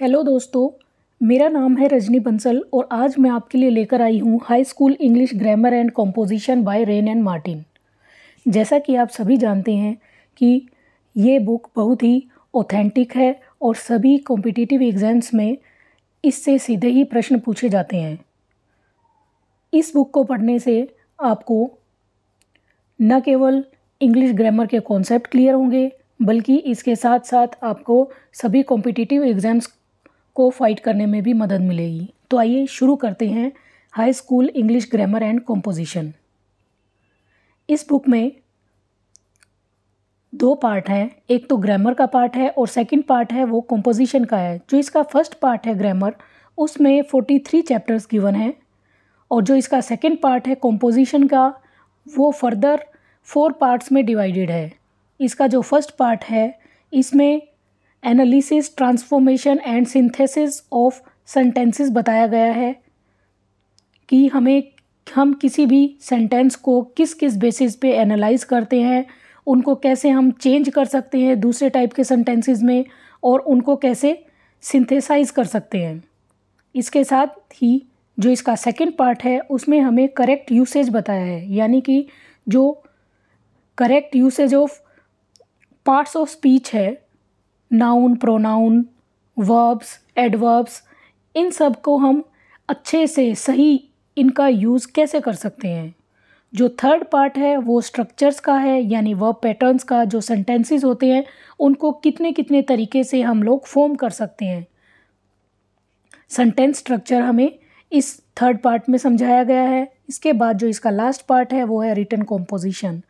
hello दोस्तों मेरा नाम है रजनी बंसल और आज मैं आपके लिए लेकर आई हूँ high school English grammar and composition by Wren and Martin जैसा कि आप सभी जानते हैं कि ये बुक बहुत ही ऑथेंटिक है और सभी कॉम्पिटिटिव एग्ज़ाम्स में इससे सीधे ही प्रश्न पूछे जाते हैं इस बुक को पढ़ने से आपको न केवल इंग्लिश ग्रामर के कॉन्सेप्ट क्लियर होंगे बल्कि इसके साथ साथ आपको सभी कॉम्पिटिटिव एग्ज़ाम्स को फाइट करने में भी मदद मिलेगी तो आइए शुरू करते हैं high school English grammar and composition इस बुक में दो पार्ट हैं एक तो ग्रामर का पार्ट है और सेकंड पार्ट है वो कॉम्पोजिशन का है जो इसका फर्स्ट पार्ट है ग्रामर उसमें फोर्टी थ्री चैप्टर्स गिवन हैं और जो इसका सेकंड पार्ट है कॉम्पोजिशन का वो फर्दर फोर पार्ट्स में डिवाइडेड है इसका जो फर्स्ट पार्ट है इसमें analysis transformation and synthesis of sentences बताया गया है कि हमें हम किसी भी सेंटेंस को किस किस बेसिस पे एनालाइज करते हैं उनको कैसे हम चेंज कर सकते हैं दूसरे टाइप के सेंटेंसेस में और उनको कैसे सिंथेसाइज कर सकते हैं इसके साथ ही जो इसका सेकंड पार्ट है उसमें हमें करेक्ट यूसेज बताया है यानी कि जो correct usage of parts of speech है नाउन प्रोनाउन वर्ब्स एडवर्ब्स इन सब को हम अच्छे से सही इनका यूज़ कैसे कर सकते हैं जो थर्ड पार्ट है वो स्ट्रक्चर्स का है यानी वर्ब पैटर्न्स का जो सेंटेंसेस होते हैं उनको कितने कितने तरीके से हम लोग फॉर्म कर सकते हैं सेंटेंस स्ट्रक्चर हमें इस थर्ड पार्ट में समझाया गया है इसके बाद जो इसका लास्ट पार्ट है वो है रिटर्न कॉम्पोजिशन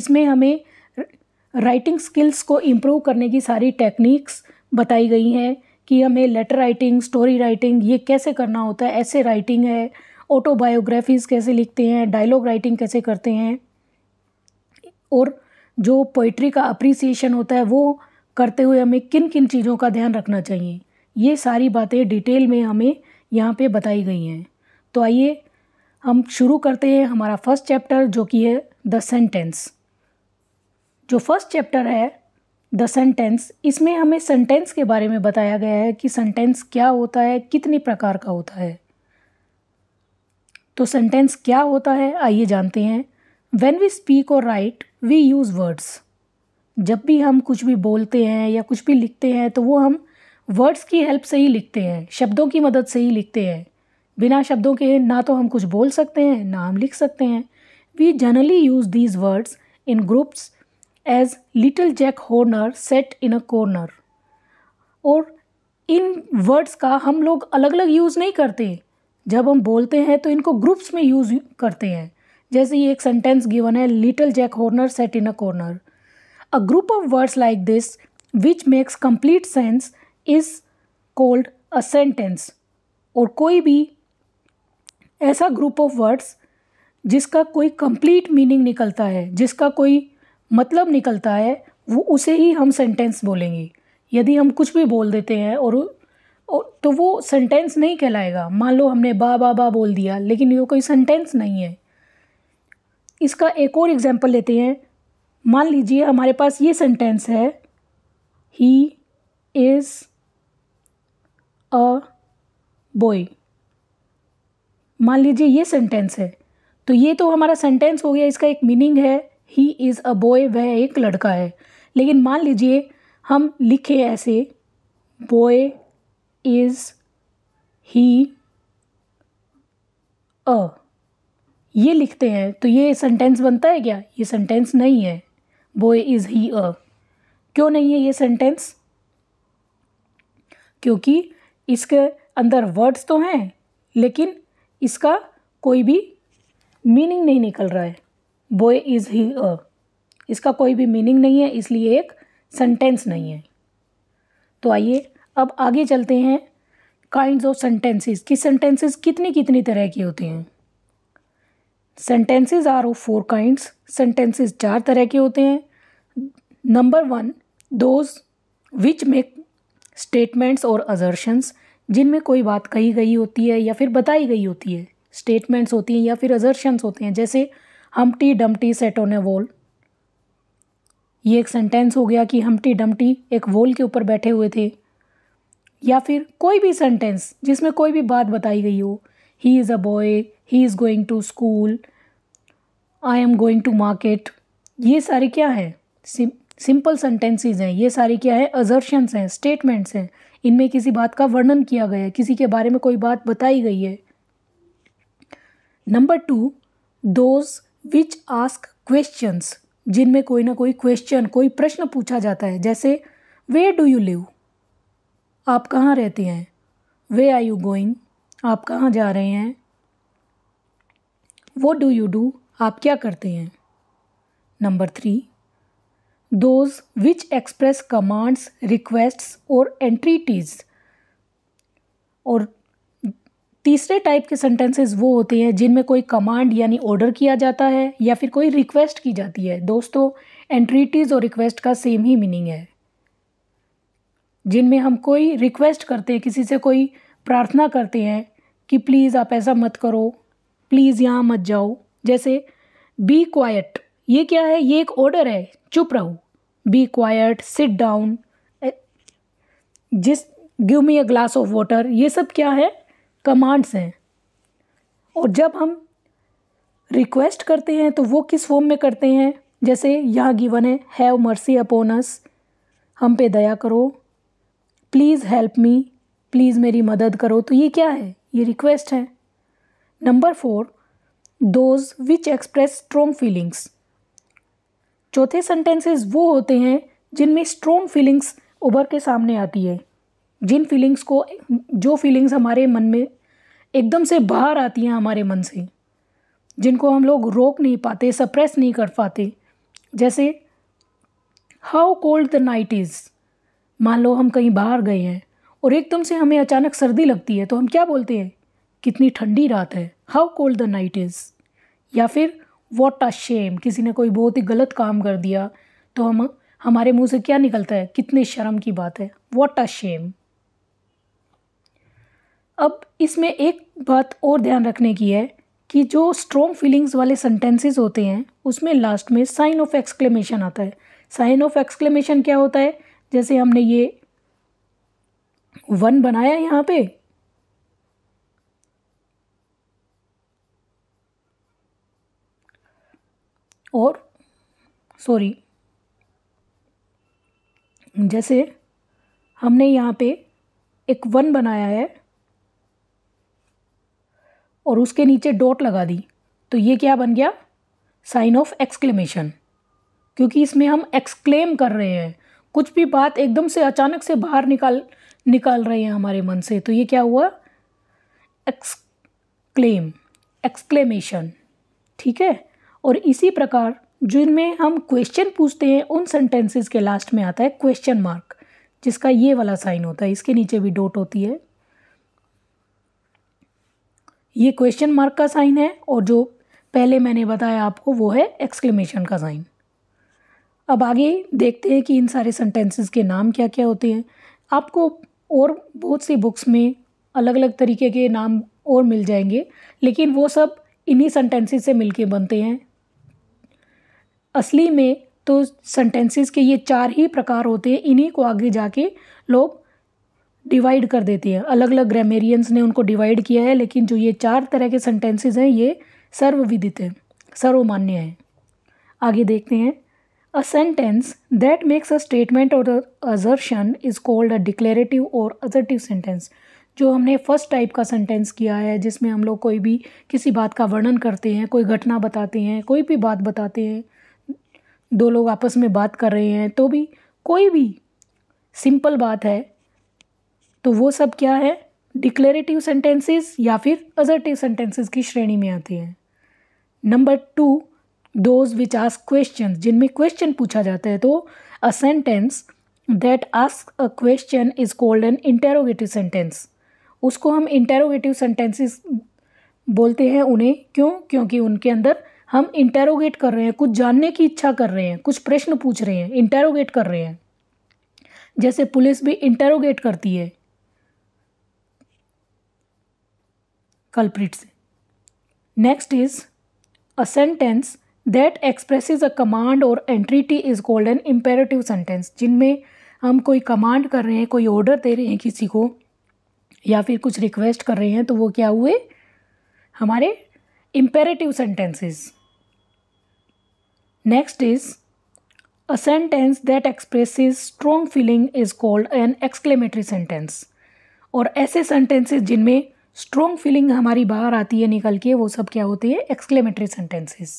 इसमें हमें राइटिंग स्किल्स को इम्प्रूव करने की सारी टेक्निक्स बताई गई हैं कि हमें लेटर राइटिंग स्टोरी राइटिंग ये कैसे करना होता है ऐसे राइटिंग है ऑटोबायोग्राफीज़ कैसे लिखते हैं डायलॉग राइटिंग कैसे करते हैं और जो पोइट्री का अप्रिसिएशन होता है वो करते हुए हमें किन किन चीज़ों का ध्यान रखना चाहिए ये सारी बातें डिटेल में हमें यहाँ पे बताई गई हैं तो आइए हम शुरू करते हैं हमारा फर्स्ट चैप्टर जो कि है द सेंटेंस जो फर्स्ट चैप्टर है द सेंटेंस इसमें हमें सेंटेंस के बारे में बताया गया है कि सेंटेंस क्या होता है कितने प्रकार का होता है तो सेंटेंस क्या होता है आइए जानते हैं वेन वी स्पीक और राइट वी यूज़ वर्ड्स जब भी हम कुछ भी बोलते हैं या कुछ भी लिखते हैं तो वो हम वर्ड्स की हेल्प से ही लिखते हैं शब्दों की मदद से ही लिखते हैं बिना शब्दों के ना तो हम कुछ बोल सकते हैं ना हम लिख सकते हैं we generally use these words in groups as little Jack Horner sat in a corner और इन वर्ड्स का हम लोग अलग अलग यूज़ नहीं करते जब हम बोलते हैं तो इनको ग्रुप्स में यूज़ करते हैं जैसे ये एक सेंटेंस गिवन है little Jack Horner sat in a corner a group of words like this which makes complete sense is called a sentence और कोई भी ऐसा ग्रुप ऑफ वर्ड्स जिसका कोई कंप्लीट मीनिंग निकलता है जिसका कोई मतलब निकलता है वो उसे ही हम सेंटेंस बोलेंगे यदि हम कुछ भी बोल देते हैं और तो वो सेंटेंस नहीं कहलाएगा मान लो हमने बा बा बा बोल दिया लेकिन ये कोई सेंटेंस नहीं है इसका एक और एग्जाम्पल लेते हैं मान लीजिए हमारे पास ये सेंटेंस है ही इज़ अ बॉय मान लीजिए ये सेंटेंस है तो ये तो हमारा सेंटेंस हो गया इसका एक मीनिंग है ही इज़ अ बॉय वह एक लड़का है लेकिन मान लीजिए हम लिखे ऐसे बॉय इज़ ही अ ये लिखते हैं तो ये सेंटेंस बनता है क्या ये सेंटेंस नहीं है बॉय इज़ ही अ क्यों नहीं है ये सेंटेंस क्योंकि इसके अंदर वर्ड्स तो हैं लेकिन इसका कोई भी मीनिंग नहीं निकल रहा है बॉय इज़ ही अ इसका कोई भी मीनिंग नहीं है इसलिए एक सेंटेंस नहीं है तो आइए अब आगे चलते हैं काइंड ऑफ सेंटेंसेस कि सेंटेंसेस कितनी कितनी तरह के होते हैं sentences are of four kinds sentences चार तरह के होते हैं number one those which make statements or assertions जिनमें कोई बात कही गई होती है या फिर बताई गई होती है स्टेटमेंट्स होती हैं या फिर अजर्शंस होते हैं जैसे Humpty Dumpty sat on a wall ये एक सेंटेंस हो गया कि हमटी डमटी एक वॉल के ऊपर बैठे हुए थे या फिर कोई भी सेंटेंस जिसमें कोई भी बात बताई गई हो he is a boy he is going to school I am going to market ये सारे क्या हैं सिंपल सेंटेंसेज हैं ये सारे क्या हैं अजर्शंस हैं स्टेटमेंट्स हैं इनमें किसी बात का वर्णन किया गया है किसी के बारे में कोई बात बताई गई है number two those which ask questions जिनमें कोई ना कोई क्वेश्चन कोई प्रश्न पूछा जाता है जैसे वे डू यू लिव आप कहाँ रहते हैं वे आर यू गोइंग आप कहाँ जा रहे हैं वो डू यू डू आप क्या करते हैं number three those which express commands requests or entreaties और तीसरे टाइप के सेंटेंसेस वो होते हैं जिनमें कोई कमांड यानी ऑर्डर किया जाता है या फिर कोई रिक्वेस्ट की जाती है दोस्तों एंट्रीटीज़ और रिक्वेस्ट का सेम ही मीनिंग है जिनमें हम कोई रिक्वेस्ट करते हैं किसी से कोई प्रार्थना करते हैं कि प्लीज़ आप ऐसा मत करो प्लीज़ यहाँ मत जाओ जैसे बी क्वाइट ये क्या है ये एक ऑर्डर है चुप रहो बी क्वाइट सिट डाउन जिस give me a glass of water ये सब क्या है कमांड्स हैं और जब हम रिक्वेस्ट करते हैं तो वो किस फॉर्म में करते हैं जैसे यहाँ गिवन है हैव मर्सी अपॉन अस हम पे दया करो प्लीज़ हेल्प मी प्लीज़ मेरी मदद करो तो ये क्या है ये रिक्वेस्ट है number four those which express strong feelings चौथे सेंटेंसेस वो होते हैं जिनमें स्ट्रोंग फीलिंग्स उभर के सामने आती है जिन फीलिंग्स को जो फीलिंग्स हमारे मन में एकदम से बाहर आती हैं हमारे मन से जिनको हम लोग रोक नहीं पाते सप्रेस नहीं कर पाते जैसे how cold the night is मान लो हम कहीं बाहर गए हैं और एकदम से हमें अचानक सर्दी लगती है तो हम क्या बोलते हैं कितनी ठंडी रात है how cold the night is या फिर वॉट आ शेम किसी ने कोई बहुत ही गलत काम कर दिया तो हम हमारे मुंह से क्या निकलता है कितने शर्म की बात है वॉट आ शेम अब इसमें एक बात और ध्यान रखने की है कि जो स्ट्रॉन्ग फीलिंग्स वाले सेंटेंसेस होते हैं उसमें लास्ट में साइन ऑफ एक्सक्लेमेशन आता है साइन ऑफ एक्सक्लेमेशन क्या होता है जैसे हमने ये वन बनाया यहाँ पे और सॉरी जैसे हमने यहाँ पे एक वन बनाया है और उसके नीचे डॉट लगा दी तो ये क्या बन गया साइन ऑफ एक्सक्लेमेशन क्योंकि इसमें हम एक्सक्लेम कर रहे हैं कुछ भी बात एकदम से अचानक से बाहर निकाल निकाल रहे हैं हमारे मन से तो ये क्या हुआ एक्सक्लेम एक्सक्लेमेशन ठीक है और इसी प्रकार जिनमें हम क्वेश्चन पूछते हैं उन सेंटेंसेस के लास्ट में आता है क्वेश्चन मार्क जिसका ये वाला साइन होता है इसके नीचे भी डोट होती है ये क्वेश्चन मार्क का साइन है और जो पहले मैंने बताया आपको वो है एक्सक्लेमेशन का साइन अब आगे देखते हैं कि इन सारे सेंटेंसेस के नाम क्या क्या होते हैं आपको और बहुत सी बुक्स में अलग अलग तरीके के नाम और मिल जाएंगे लेकिन वो सब इन्हीं सेंटेंसेस से मिलके बनते हैं असली में तो सेंटेंसेस के ये चार ही प्रकार होते हैं इन्हीं को आगे जाके लोग डिवाइड कर देती है अलग अलग ग्रामेरियंस ने उनको डिवाइड किया है लेकिन जो ये चार तरह के सेंटेंसेज हैं ये सर्वविदित हैं सर्वमान्य हैं आगे देखते हैं a sentence that makes a statement or assertion is called a declarative or assertive sentence जो हमने फर्स्ट टाइप का सेंटेंस किया है जिसमें हम लोग कोई भी किसी बात का वर्णन करते हैं कोई घटना बताते हैं कोई भी बात बताते हैं दो लोग आपस में बात कर रहे हैं तो भी कोई भी सिंपल बात है तो वो सब क्या है डिक्लेरेटिव सेंटेंसेस या फिर अजर्टिव सेंटेंसेस की श्रेणी में आते हैं number two those which ask question जिनमें क्वेश्चन पूछा जाता है तो a sentence that ask a question is called an interrogative sentence उसको हम इंटेरोगेटिव सेंटेंसेस बोलते हैं उन्हें क्यों क्योंकि उनके अंदर हम इंटेरोगेट कर रहे हैं कुछ जानने की इच्छा कर रहे हैं कुछ प्रश्न पूछ रहे हैं इंटेरोगेट कर रहे हैं जैसे पुलिस भी इंटेरोगेट करती है कल्प्रिट से next is a sentence that expresses a command or entreaty is called an imperative sentence जिनमें हम कोई कमांड कर रहे हैं कोई ऑर्डर दे रहे हैं किसी को या फिर कुछ रिक्वेस्ट कर रहे हैं तो वो क्या हुए हमारे imperative sentences next is a sentence that expresses strong feeling is called an exclamatory sentence और ऐसे सेंटेंसेस जिनमें स्ट्रॉन्ग फीलिंग हमारी बाहर आती है निकल के वो सब क्या होते हैं एक्सक्लेमेटरी सेंटेंसेस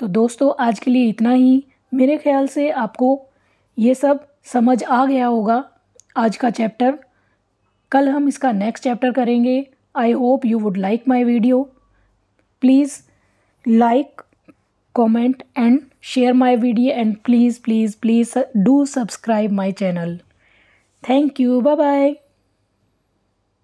तो दोस्तों आज के लिए इतना ही मेरे ख्याल से आपको ये सब समझ आ गया होगा आज का चैप्टर कल हम इसका नेक्स्ट चैप्टर करेंगे I hope you would like my video please like comment and share my video and please please please do subscribe my channel thank you bye bye